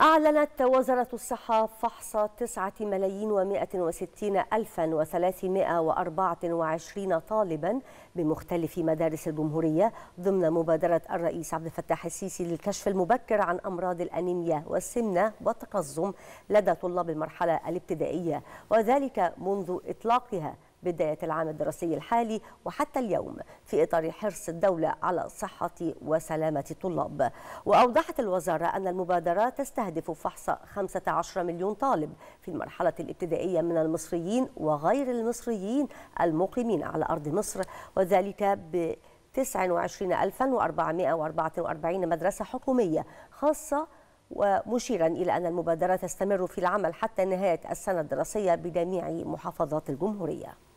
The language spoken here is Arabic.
أعلنت وزارة الصحة فحص 9 ملايين و160 ألفا و324 طالبا بمختلف مدارس الجمهورية ضمن مبادرة الرئيس عبد الفتاح السيسي للكشف المبكر عن أمراض الأنيميا والسمنة والتقزم لدى طلاب المرحلة الابتدائية وذلك منذ إطلاقها بداية العام الدراسي الحالي وحتى اليوم في إطار حرص الدولة على صحة وسلامة الطلاب وأوضحت الوزارة أن المبادرات تستهدف فحص 15 مليون طالب في المرحلة الابتدائية من المصريين وغير المصريين المقيمين على أرض مصر وذلك ب 29444 مدرسة حكومية خاصة ومشيرا إلى أن المبادرة تستمر في العمل حتى نهاية السنة الدراسية بجميع محافظات الجمهورية